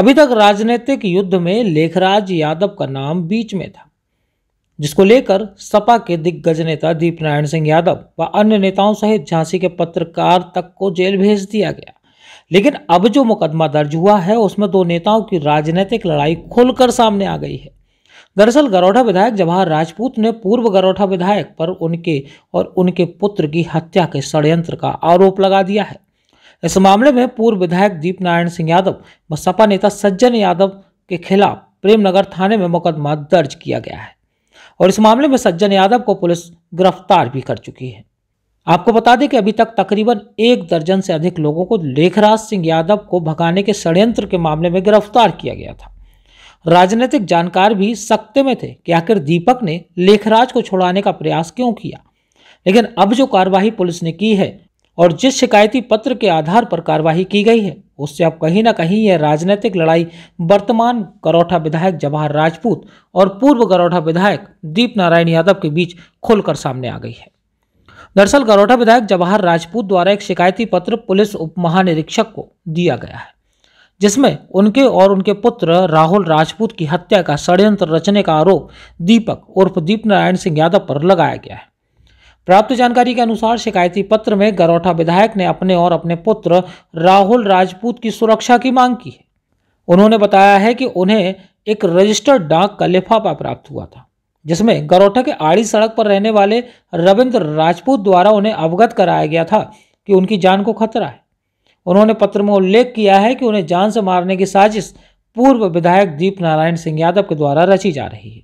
अभी तक राजनीतिक युद्ध में लेखराज यादव का नाम बीच में था जिसको लेकर सपा के दिग्गज नेता दीप नारायण सिंह यादव व अन्य नेताओं सहित झांसी के पत्रकार तक को जेल भेज दिया गया लेकिन अब जो मुकदमा दर्ज हुआ है उसमें दो नेताओं की राजनीतिक लड़ाई खुलकर सामने आ गई है दरअसल गरौठा विधायक जवाहर राजपूत ने पूर्व गरौठा विधायक पर उनके और उनके पुत्र की हत्या के षडयंत्र का आरोप लगा दिया है इस मामले में पूर्व विधायक दीप नारायण सिंह यादव व सपा नेता सज्जन यादव के खिलाफ प्रेमनगर थाने में मुकदमा दर्ज किया गया है और इस मामले में सज्जन यादव को पुलिस गिरफ्तार भी कर चुकी है आपको बता दें कि अभी तक तकरीबन एक दर्जन से अधिक लोगों को लेखराज सिंह यादव को भगाने के षड्यंत्र के मामले में गिरफ्तार किया गया था राजनीतिक जानकार भी सख्ते में थे कि आखिर दीपक ने लेखराज को छुड़ाने का प्रयास क्यों किया लेकिन अब जो कार्यवाही पुलिस ने की है और जिस शिकायती पत्र के आधार पर कार्यवाही की गई है उससे अब कहीं ना कहीं यह राजनीतिक लड़ाई वर्तमान करौठा विधायक जवाहर राजपूत और पूर्व करौठा विधायक दीप नारायण यादव के बीच खुलकर सामने आ गई है दरअसल करौठा विधायक जवाहर राजपूत द्वारा एक शिकायती पत्र पुलिस उप महानिरीक्षक को दिया गया है जिसमें उनके और उनके पुत्र राहुल राजपूत की हत्या का षड्यंत्र रचने का आरोप दीपक उर्फ दीप नारायण सिंह यादव पर लगाया गया है प्राप्त जानकारी के अनुसार शिकायती पत्र में गरौठा विधायक ने अपने और अपने पुत्र राहुल राजपूत की सुरक्षा की मांग की है उन्होंने बताया है कि उन्हें एक रजिस्टर्ड डाक का लिफाफा प्राप्त हुआ था जिसमें गरौठा के आड़ी सड़क पर रहने वाले रविंद्र राजपूत द्वारा उन्हें अवगत कराया गया था कि उनकी जान को खतरा है उन्होंने पत्र में उल्लेख किया है कि उन्हें जान से मारने की साजिश पूर्व विधायक दीप नारायण सिंह यादव के द्वारा रची जा रही है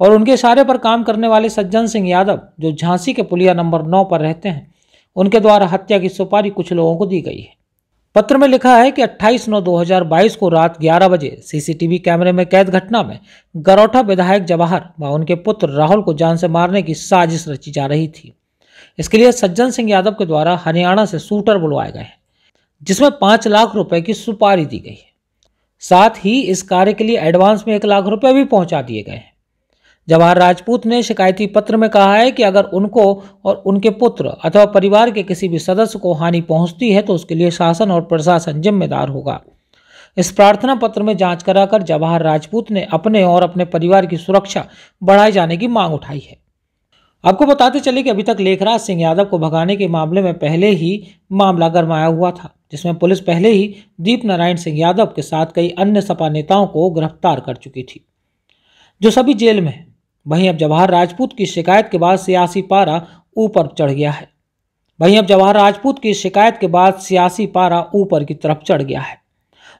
और उनके इशारे पर काम करने वाले सज्जन सिंह यादव जो झांसी के पुलिया नंबर नौ पर रहते हैं उनके द्वारा हत्या की सुपारी कुछ लोगों को दी गई है पत्र में लिखा है कि 28 नौ 2022 को रात 11 बजे सीसीटीवी कैमरे में कैद घटना में गरौठा विधायक जवाहर व उनके पुत्र राहुल को जान से मारने की साजिश रची जा रही थी इसके लिए सज्जन सिंह यादव के द्वारा हरियाणा से सूटर बुलवाए गए हैं जिसमें पाँच लाख रुपए की सुपारी दी गई है साथ ही इस कार्य के लिए एडवांस में एक लाख रुपए भी पहुंचा दिए गए हैं जवाहर राजपूत ने शिकायती पत्र में कहा है कि अगर उनको और उनके पुत्र अथवा परिवार के किसी भी सदस्य को हानि पहुंचती है तो उसके लिए शासन और प्रशासन जिम्मेदार होगा इस प्रार्थना पत्र में जांच कराकर जवाहर राजपूत ने अपने और अपने परिवार की सुरक्षा बढ़ाए जाने की मांग उठाई है आपको बताते चले कि अभी तक लेखराज सिंह यादव को भगाने के मामले में पहले ही मामला गरमाया हुआ था जिसमें पुलिस पहले ही दीप नारायण सिंह यादव के साथ कई अन्य सपा नेताओं को गिरफ्तार कर चुकी थी जो सभी जेल में हैं वहीं अब जवाहर राजपूत की शिकायत के बाद सियासी पारा ऊपर चढ़ गया है वहीं अब जवाहर राजपूत की शिकायत के बाद सियासी पारा ऊपर की तरफ चढ़ गया है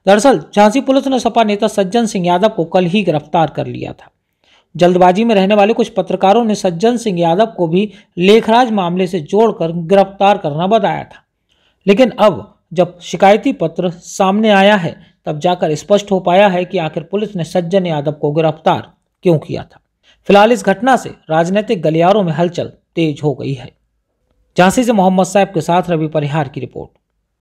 दरअसल झांसी पुलिस ने सपा नेता सज्जन सिंह यादव को कल ही गिरफ्तार कर लिया था जल्दबाजी में रहने वाले कुछ पत्रकारों ने सज्जन सिंह यादव को भी लेखराज मामले से जोड़कर गिरफ्तार करना बताया था लेकिन अब जब शिकायती पत्र सामने आया है तब जाकर स्पष्ट हो पाया है कि आखिर पुलिस ने सज्जन यादव को गिरफ्तार क्यों किया था फिलहाल इस घटना से राजनीतिक गलियारों में हलचल तेज हो गई है झांसी से मोहम्मद साहब के साथ रवि परिहार की रिपोर्ट